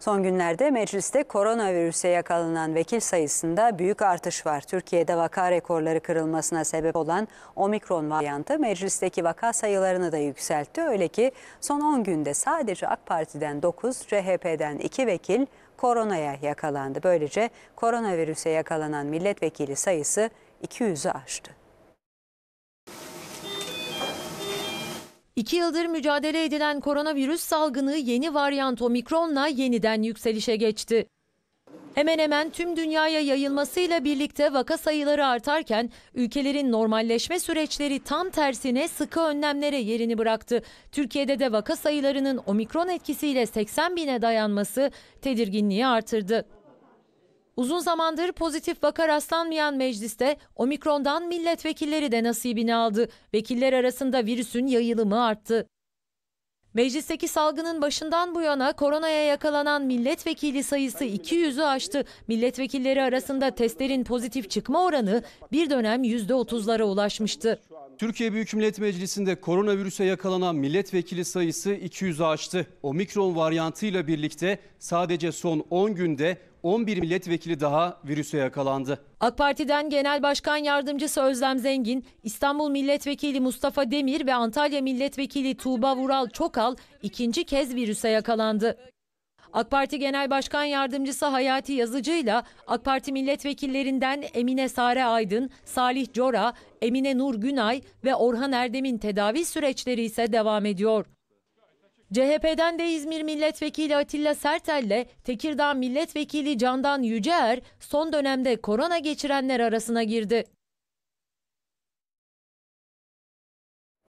Son günlerde mecliste koronavirüse yakalanan vekil sayısında büyük artış var. Türkiye'de vaka rekorları kırılmasına sebep olan omikron varyantı meclisteki vaka sayılarını da yükseltti. Öyle ki son 10 günde sadece AK Parti'den 9, CHP'den 2 vekil koronaya yakalandı. Böylece koronavirüse yakalanan milletvekili sayısı 200'ü aştı. İki yıldır mücadele edilen koronavirüs salgını yeni varyant omikronla yeniden yükselişe geçti. Hemen hemen tüm dünyaya yayılmasıyla birlikte vaka sayıları artarken ülkelerin normalleşme süreçleri tam tersine sıkı önlemlere yerini bıraktı. Türkiye'de de vaka sayılarının omikron etkisiyle 80 bine dayanması tedirginliği artırdı. Uzun zamandır pozitif vaka rastlanmayan mecliste omikrondan milletvekilleri de nasibini aldı. Vekiller arasında virüsün yayılımı arttı. Meclisteki salgının başından bu yana koronaya yakalanan milletvekili sayısı 200'ü aştı. Milletvekilleri arasında testlerin pozitif çıkma oranı bir dönem %30'lara ulaşmıştı. Türkiye Büyük Millet Meclisi'nde koronavirüse yakalanan milletvekili sayısı 200'ü aştı. Omikron varyantıyla birlikte sadece son 10 günde 11 milletvekili daha virüse yakalandı. AK Parti'den Genel Başkan Yardımcısı Özlem Zengin, İstanbul Milletvekili Mustafa Demir ve Antalya Milletvekili Tuğba Vural Çokal ikinci kez virüse yakalandı. AK Parti Genel Başkan Yardımcısı Hayati Yazıcı'yla AK Parti milletvekillerinden Emine Sare Aydın, Salih Cora, Emine Nur Günay ve Orhan Erdem'in tedavi süreçleri ise devam ediyor. CHP'den de İzmir Milletvekili Atilla Sertel ile Tekirdağ Milletvekili Candan Yüceer son dönemde korona geçirenler arasına girdi.